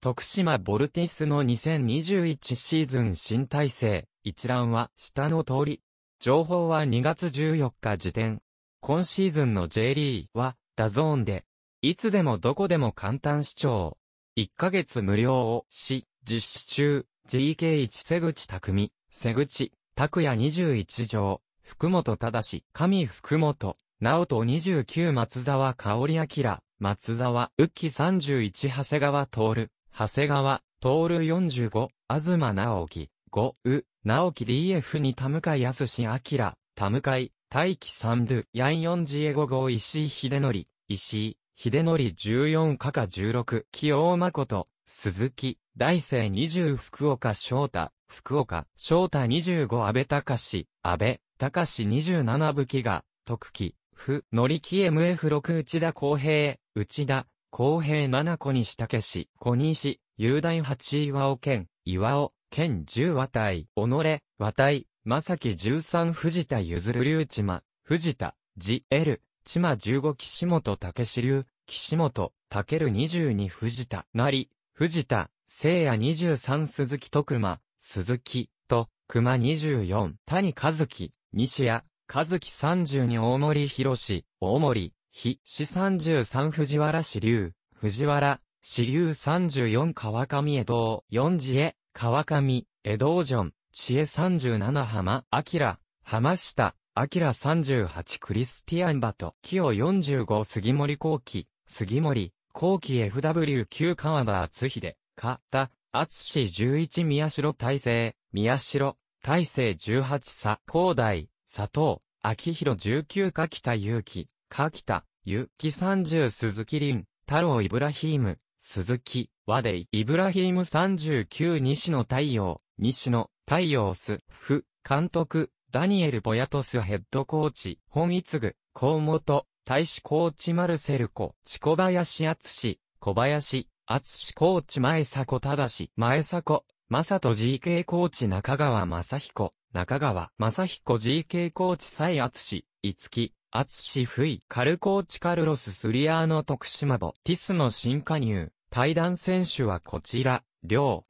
徳島ボルティスの2021シーズン新体制、一覧は下の通り。情報は2月14日時点。今シーズンの J リーは、ダゾーンで、いつでもどこでも簡単視聴。1ヶ月無料をし、実施中、GK1 瀬口匠、瀬口、拓也21条、福本正、神福本、直人29松沢香織明、松沢、浮き31長谷川徹、長谷川、徹45、東直樹、5、う、直樹 DF に田向康志明、田向大輝三度、ヤン四次エゴ号石井秀則、石井、秀則14加賀16、清誠、鈴木、大生20福岡翔太、福岡翔太25安倍隆、安倍隆27武器が、徳木、府、乗り木 MF6 内田公平、内田、公平七子西武し、小西、雄大八岩尾県、岩尾、県十和体、己、和体、正木十三藤田譲る竜島、藤田、ジエル、千間十五岸本武志流、岸本、武る二十二藤田、成、藤田、聖夜二十三鈴木徳馬、鈴木、と、熊二十四、谷和樹、西谷、和樹三十二大森博志、大森、非市三十三藤原市流、藤原、市流三十四川上江戸、四次江、川上、江戸城、知恵三十七浜、明、浜下、明三十八クリスティアンバト、清四十五杉森後期、杉森、後期 FW9 川田厚秀、か、た、厚志11宮代大勢、宮代、大勢十八佐、高大、佐藤、秋広十九か北祐希、柿田、ゆき三十鈴木林、太郎イブラヒーム、鈴木、和でイブラヒーム三十九西野太陽、西野、太陽ス、フ、監督、ダニエル・ボヤトスヘッドコーチ、本一具、河本、大使コーチマルセルコ、チ小林厚志、小林、厚志コーチ前迫忠、前迫、正人 GK コーチ中川正彦、中川正彦 GK コーチ蔡厚志、いつき、あつしふい、カルコーチカルロススリアーノ徳島ボティスの新加入、対談選手はこちら、両。